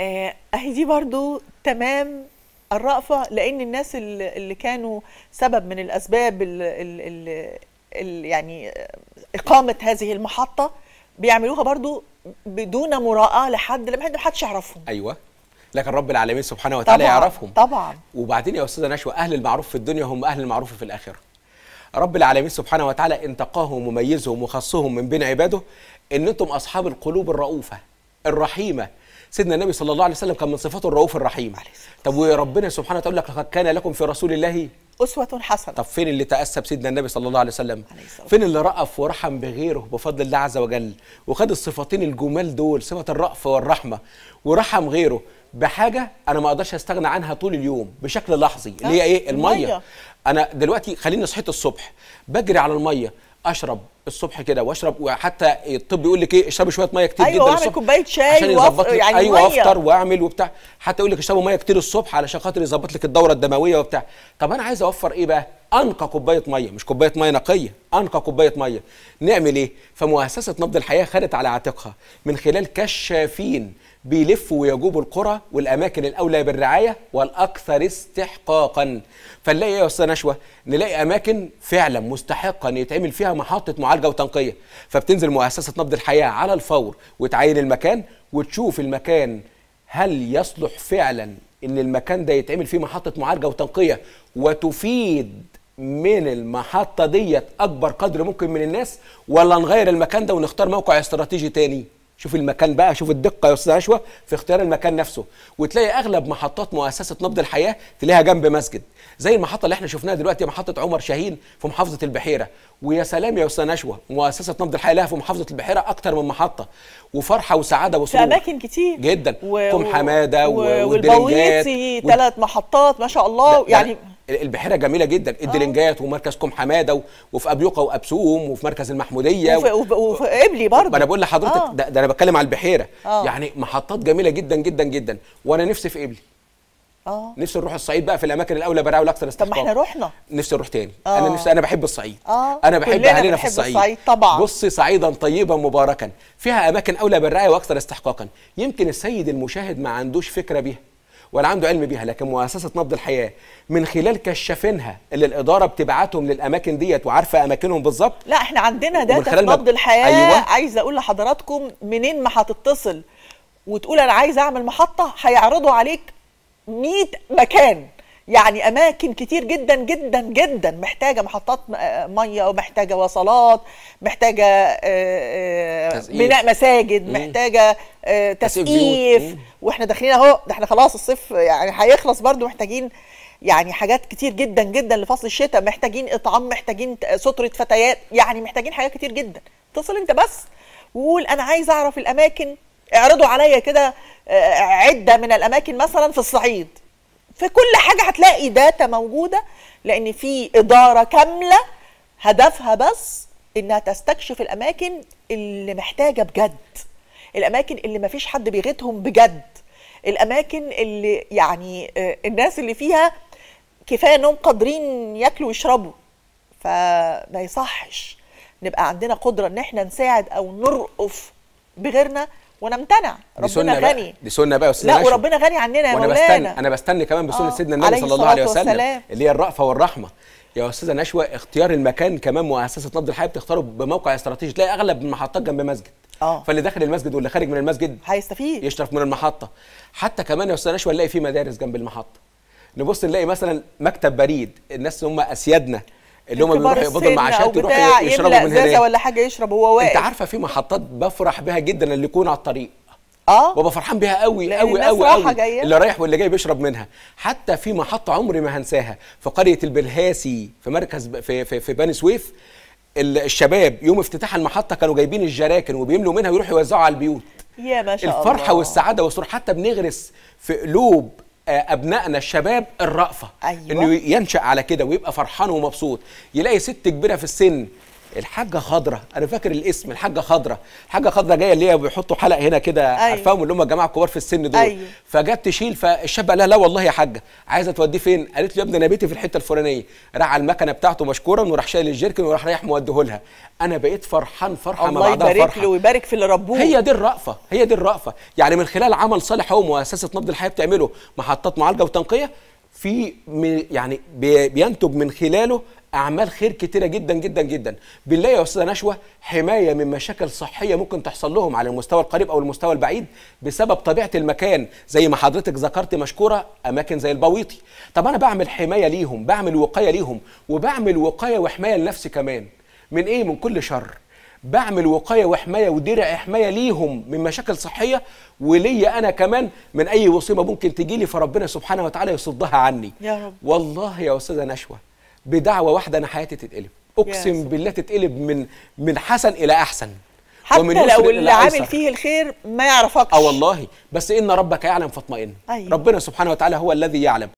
آه، اهي دي برضو تمام الرأفة لأن الناس اللي كانوا سبب من الأسباب اللي يعني إقامة هذه المحطة بيعملوها برضو بدون مراءة لحد لما حدش يعرفهم أيوة لكن رب العالمين سبحانه وتعالى طبعًا يعرفهم طبعا وبعدين يا أستاذة نشوى أهل المعروف في الدنيا هم أهل المعروف في الآخرة رب العالمين سبحانه وتعالى انتقاهم وميزهم وخصهم من بين عباده ان انتم اصحاب القلوب الرؤوفه الرحيمه سيدنا النبي صلى الله عليه وسلم كان من صفاته الرؤوف الرحيم عليه طب وربنا سبحانه وتعالى لقد كان لكم في رسول الله أسوة حسنة طب فين اللي تأسى بسيدنا النبي صلى الله عليه وسلم عليه فين اللي رأف ورحم بغيره بفضل الله عز وجل وخد الصفتين الجمال دول صفة الرأف والرحمة ورحم غيره بحاجة أنا ما أقدرش أستغنى عنها طول اليوم بشكل لحظي آه. اللي هي إيه المية. المية أنا دلوقتي خليني صحيت الصبح بجري على المية اشرب الصبح كده واشرب وحتى الطب يقول لك ايه اشربي شويه ميه كتير أيوة جدا الصبح كوبايه شاي عشان يظبط لك يعني ايوه افطر واعمل وبتاع حتى يقول لك اشربي ميه كتير الصبح علشان خاطر يظبط لك الدوره الدمويه وبتاع طب انا عايز اوفر ايه بقى انقى كوبايه ميه مش كوبايه ميه نقيه انقى كوبايه ميه نعمل ايه فمؤسسه نبض الحياه خدت على عاتقها من خلال كشافين بيلفوا ويجوبوا القرى والاماكن الاولى بالرعايه والاكثر استحقاقا فنلاقي ايه يا استاذه نشوه نلاقي اماكن فعلا مستحقه ان يتعمل فيها محطه معالجه وتنقيه فبتنزل مؤسسه نبض الحياه على الفور وتعين المكان وتشوف المكان هل يصلح فعلا ان المكان ده يتعمل فيه محطه معالجه وتنقيه وتفيد من المحطه ديت اكبر قدر ممكن من الناس ولا نغير المكان ده ونختار موقع استراتيجي تاني شوف المكان بقى شوف الدقه يا استاذ عشوه في اختيار المكان نفسه وتلاقي اغلب محطات مؤسسه نبض الحياه تلاقيها جنب مسجد زي المحطه اللي احنا شفناها دلوقتي محطه عمر شاهين في محافظه البحيره ويا سلام يا استاذ نشوه مؤسسه نبض الحياه لها في محافظه البحيره اكتر من محطه وفرحه وسعاده وسرور في اماكن كتير جدا و... حماده و... والبويتي ثلاث محطات ما شاء الله ده يعني البحيره جميله جدا آه. الدلنجات ومركزكم حماده وفي ابيوقه وابسوم وفي مركز المحموديه وفي, وفي, وفي ابلي برضه انا بقول لحضرتك آه. ده, ده انا بتكلم على البحيره أوه. يعني محطات جميله جدا جدا جدا وانا نفسي في قبلي اه نفسي نروح الصعيد بقى في الاماكن الاولى براعي الاكثر استحقاقا طب ما احنا رحنا نفسي نروح تاني أوه. انا نفسي انا بحب الصعيد آه. انا بحب اهلنا في الصعيد. الصعيد طبعا بصي صعيدا طيبا مباركا فيها اماكن اولى بالرعايه واكثر استحقاقا يمكن السيد المشاهد ما عندوش فكره بيها ولا عنده علم بيها لكن مؤسسه نبض الحياه من خلال كشافينها اللي الاداره بتبعتهم للاماكن ديت وعارفه اماكنهم بالظبط لا احنا عندنا داتا في نبض الحياه أيوة. عايزه اقول لحضراتكم منين ما هتتصل وتقول انا عايز اعمل محطه هيعرضوا عليك 100 مكان يعني اماكن كتير جدا جدا جدا محتاجه محطات آه، ميه ومحتاجه وصلات محتاجه آه، آه، بناء مساجد محتاجه تسقيف واحنا داخلين اهو ده احنا خلاص الصيف يعني هيخلص برده محتاجين يعني حاجات كتير جدا جدا لفصل الشتاء محتاجين اطعام محتاجين ستره فتيات يعني محتاجين حاجات كتير جدا اتصل انت بس وقول انا عايز اعرف الاماكن اعرضوا عليا كده آه، آه، عده من الاماكن مثلا في الصعيد في كل حاجه هتلاقي داتا موجوده لان في اداره كامله هدفها بس انها تستكشف الاماكن اللي محتاجه بجد الاماكن اللي ما فيش حد بيغيتهم بجد الاماكن اللي يعني آه، الناس اللي فيها كفايه انهم قادرين ياكلوا ويشربوا فما يصحش نبقى عندنا قدره ان احنا نساعد او نرقف بغيرنا ونمتنع ربنا غني دي سنه بقى لا وربنا غني عننا يا مولانا بستنى. انا بستني كمان بسنه آه. سيدنا النبي صلى الله عليه وسلم والسلام. اللي هي الرأفه والرحمه يا استاذه نشوى اختيار المكان كمان مؤسسه نبض الحياه بتختاره بموقع استراتيجي تلاقي اغلب المحطات جنب مسجد اه فاللي داخل المسجد واللي خارج من المسجد هيستفيد يشرف من المحطه حتى كمان يا استاذ نشوى نلاقي في مدارس جنب المحطه نبص نلاقي مثلا مكتب بريد الناس اللي هم اسيادنا اللي هم بيروحوا يقبضوا المعاشات يروحوا يشربوا من هناك ولا حاجه يشرب وهو واقف انت عارفه في محطات بفرح بها جدا اللي يكون على الطريق اه وببقى فرحان بيها قوي قوي قوي قوي اللي رايح واللي جاي بيشرب منها حتى في محطه عمري ما هنساها في قريه البلهاسي في مركز في في, في بني سويف الشباب يوم افتتاح المحطه كانوا جايبين الجراكن وبيملوا منها ويروحوا يوزعوا على البيوت يا ما شاء الفرحه الله. والسعاده والسرور حتى بنغرس في قلوب آه، ابنائنا الشباب الرأفه أيوة. انه ينشا على كده ويبقى فرحان ومبسوط يلاقي ست كبيره في السن الحاجه خضرة انا فاكر الاسم الحاجه خضرة الحاجه خضرة جايه اللي هي بيحطوا حلق هنا كده أيوة. عارفاهم اللي هم الجماعه الكبار في السن دول أيوة. فجت تشيل فالشاب قال لها لا والله يا حاجه عايزه توديه فين قالت له يا ابني انا بيتي في الحته الفلانيه راح على المكنه بتاعته مشكورا وراح شايل الجيركن وراح رايح موديه لها انا بقيت فرحان فرحه مع بعضها الله يبارك له ويبارك في اللي ربوه هي دي الرأفه هي دي الرأفه يعني من خلال عمل صالح هو مؤسسه نبض الحياه بتعمله محطات معالجه وتنقيه في يعني بينتج من خلاله اعمال خير كتيره جدا جدا جدا بالله يا استاذه نشوه حمايه من مشاكل صحيه ممكن تحصل لهم على المستوى القريب او المستوى البعيد بسبب طبيعه المكان زي ما حضرتك ذكرت مشكوره اماكن زي البويطي طب انا بعمل حمايه ليهم بعمل وقايه ليهم وبعمل وقايه وحمايه لنفسي كمان من ايه من كل شر بعمل وقايه وحمايه ودرع حمايه ليهم من مشاكل صحيه وليا انا كمان من اي وصيبه ممكن تجي لي فربنا سبحانه وتعالى يصدها عني يا رب. والله يا استاذه نشوه بدعوه واحده انا حياتي تتقلب اقسم بالله تتقلب من من حسن الى احسن حتى ومن لو اللي عامل فيه الخير ما يعرفكش اه والله بس ان ربك يعلم فاطمئن أيوة. ربنا سبحانه وتعالى هو الذي يعلم